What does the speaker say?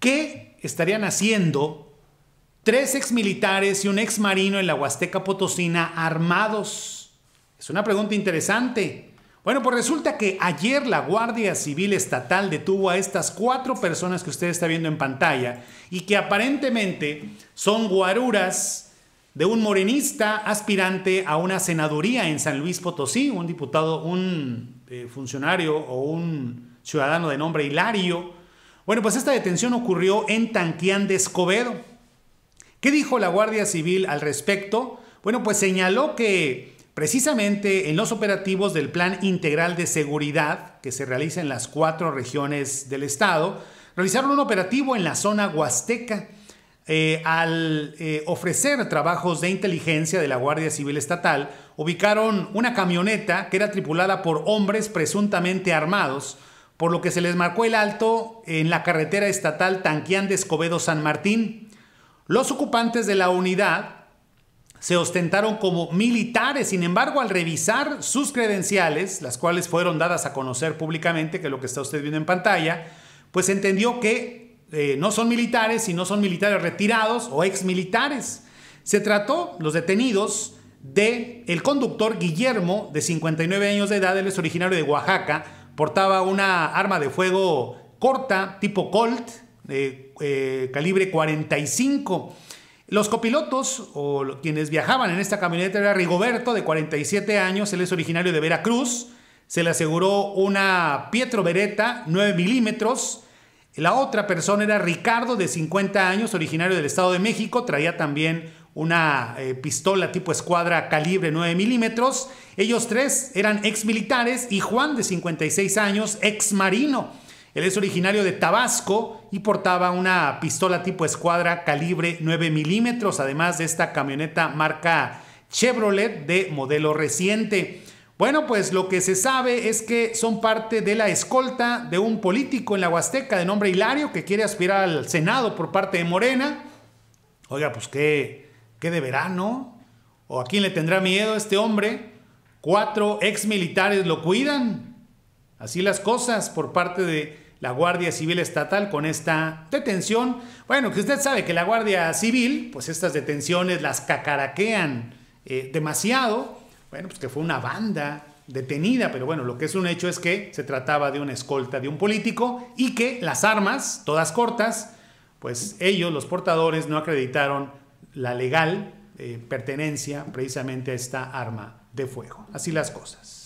¿Qué estarían haciendo tres exmilitares y un ex marino en la Huasteca Potosina armados? Es una pregunta interesante. Bueno, pues resulta que ayer la Guardia Civil Estatal detuvo a estas cuatro personas que usted está viendo en pantalla y que aparentemente son guaruras de un morenista aspirante a una senaduría en San Luis Potosí, un diputado, un eh, funcionario o un ciudadano de nombre Hilario, bueno, pues esta detención ocurrió en Tanquián de Escobedo. ¿Qué dijo la Guardia Civil al respecto? Bueno, pues señaló que precisamente en los operativos del Plan Integral de Seguridad que se realiza en las cuatro regiones del estado, realizaron un operativo en la zona huasteca. Eh, al eh, ofrecer trabajos de inteligencia de la Guardia Civil Estatal, ubicaron una camioneta que era tripulada por hombres presuntamente armados, por lo que se les marcó el alto en la carretera estatal Tanquián de Escobedo San Martín. Los ocupantes de la unidad se ostentaron como militares, sin embargo, al revisar sus credenciales, las cuales fueron dadas a conocer públicamente, que es lo que está usted viendo en pantalla, pues entendió que eh, no son militares, y no son militares retirados o exmilitares. Se trató, los detenidos, de el conductor Guillermo, de 59 años de edad, él es originario de Oaxaca, Portaba una arma de fuego corta, tipo Colt, de eh, calibre 45. Los copilotos o quienes viajaban en esta camioneta era Rigoberto, de 47 años, él es originario de Veracruz. Se le aseguró una Pietro Beretta 9 milímetros. La otra persona era Ricardo, de 50 años, originario del Estado de México. Traía también una eh, pistola tipo escuadra calibre 9 milímetros. Ellos tres eran ex militares y Juan, de 56 años, ex marino. Él es originario de Tabasco y portaba una pistola tipo escuadra calibre 9 milímetros, además de esta camioneta marca Chevrolet de modelo reciente. Bueno, pues lo que se sabe es que son parte de la escolta de un político en la Huasteca de nombre Hilario que quiere aspirar al Senado por parte de Morena. Oiga, pues qué, ¿Qué de verano? ¿O a quién le tendrá miedo este hombre? Cuatro ex militares lo cuidan. Así las cosas por parte de la Guardia Civil Estatal con esta detención. Bueno, que usted sabe que la Guardia Civil, pues estas detenciones las cacaraquean eh, demasiado. Bueno, pues que fue una banda detenida, pero bueno, lo que es un hecho es que se trataba de una escolta de un político y que las armas, todas cortas, pues ellos, los portadores, no acreditaron la legal eh, pertenencia precisamente a esta arma de fuego. Así las cosas.